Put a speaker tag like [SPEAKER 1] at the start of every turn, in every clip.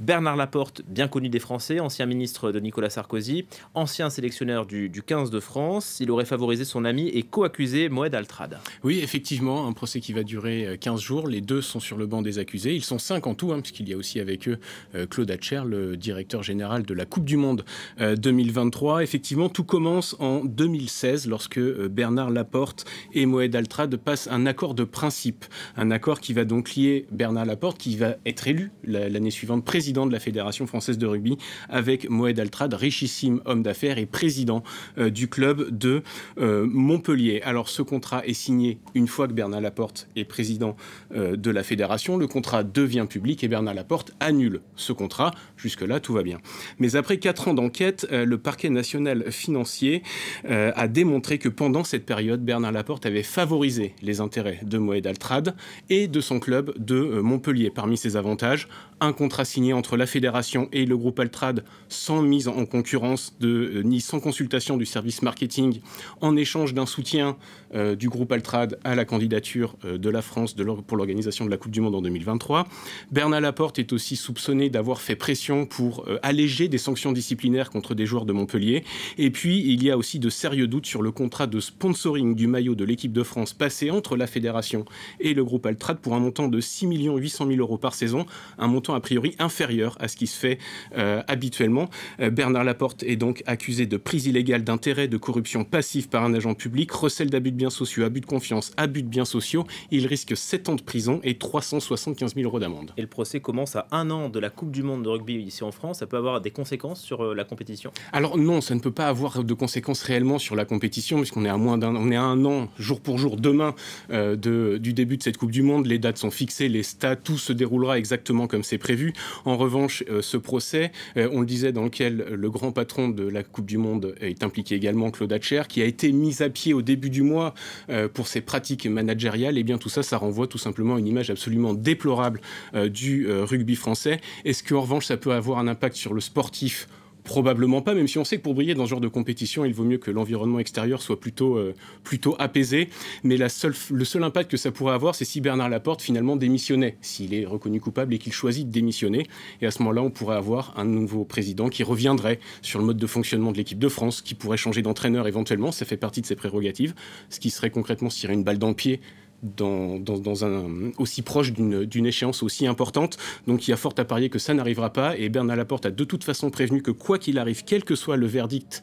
[SPEAKER 1] Bernard Laporte, bien connu des Français, ancien ministre de Nicolas Sarkozy, ancien sélectionneur du, 15 de France, il aurait favorisé son ami et co-accusé Moed Altrade. Oui, effectivement,
[SPEAKER 2] un procès qui va durer 15 euh, jours. Les deux sont sur le banc des accusés. Ils sont cinq en tout, hein, puisqu'il y a aussi avec eux euh, Claude Hatcher, le directeur général de la Coupe du Monde 2023. Euh, effectivement, tout commence en 2016 lorsque Bernard Laporte et Moed Altrad passent un accord de principe. Un accord qui va donc lier Bernard Laporte, qui va être élu l'année suivante président président de la Fédération française de rugby, avec Moed Altrad, richissime homme d'affaires et président euh, du club de euh, Montpellier. Alors ce contrat est signé une fois que Bernard Laporte est président euh, de la fédération. Le contrat devient public et Bernard Laporte annule ce contrat. Jusque-là, tout va bien. Mais après quatre ans d'enquête, le parquet national financier a démontré que pendant cette période, Bernard Laporte avait favorisé les intérêts de Moed Altrad et de son club de Montpellier. Parmi ses avantages, un contrat signé entre la fédération et le groupe Altrad sans mise en concurrence de, euh, ni sans consultation du service marketing en échange d'un soutien euh, du groupe Altrad à la candidature euh, de la France pour l'organisation de la Coupe du Monde en 2023. Bernard Laporte est aussi soupçonné d'avoir fait pression pour alléger des sanctions disciplinaires contre des joueurs de Montpellier. Et puis, il y a aussi de sérieux doutes sur le contrat de sponsoring du maillot de l'équipe de France passé entre la fédération et le groupe Altrad pour un montant de 6 800 000 euros par saison, un montant a priori inférieur à ce qui se fait euh, habituellement. Euh, Bernard Laporte est donc accusé de prise illégale d'intérêt, de corruption passive par un agent public, recel d'abus de biens sociaux, abus de confiance, abus de biens sociaux.
[SPEAKER 1] Il risque 7 ans de prison et 375 000 euros d'amende. Et le procès commence à un an de la Coupe du Monde de rugby ici en France. Ça peut avoir des conséquences sur euh, la compétition
[SPEAKER 2] Alors non, ça ne peut pas avoir de conséquences réellement sur la compétition puisqu'on est à moins d'un, on est à un an, jour pour jour, demain du début de cette Coupe du Monde. Les dates sont fixées, les stats, tout se déroulera exactement comme c'est prévu. En en revanche euh, ce procès, euh, on le disait, dans lequel le grand patron de la Coupe du Monde est impliqué également, Claude Hatcher, qui a été mis à pied au début du mois euh, pour ses pratiques managériales, et eh bien tout ça, ça renvoie tout simplement à une image absolument déplorable du rugby français. Est-ce qu'en revanche, ça peut avoir un impact sur le sportif Probablement pas, même si on sait que pour briller dans ce genre de compétition, il vaut mieux que l'environnement extérieur soit plutôt, euh, plutôt apaisé. Mais le seul impact que ça pourrait avoir, c'est si Bernard Laporte finalement démissionnait, s'il est reconnu coupable et qu'il choisit de démissionner. Et à ce moment-là, on pourrait avoir un nouveau président qui reviendrait sur le mode de fonctionnement de l'équipe de France, qui pourrait changer d'entraîneur éventuellement, ça fait partie de ses prérogatives, ce qui serait concrètement se tirer une balle dans le pied dans, un, aussi proche d'une échéance aussi importante. Donc il y a fort à parier que ça n'arrivera pas. Et Bernard Laporte a de toute façon prévenu que quoi qu'il arrive, quel que soit le verdict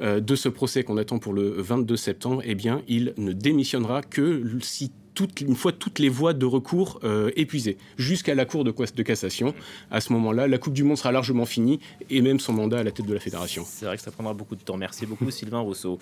[SPEAKER 2] euh, de ce procès qu'on attend pour le 22 septembre, eh bien il ne démissionnera que si une fois toutes les voies de recours euh, épuisées, jusqu'à la Cour de, de, cassation. À ce moment-là, la Coupe du Monde sera largement finie et même son mandat à la tête de la fédération. C'est vrai que ça prendra beaucoup de temps. Merci beaucoup, Sylvain Rousseau.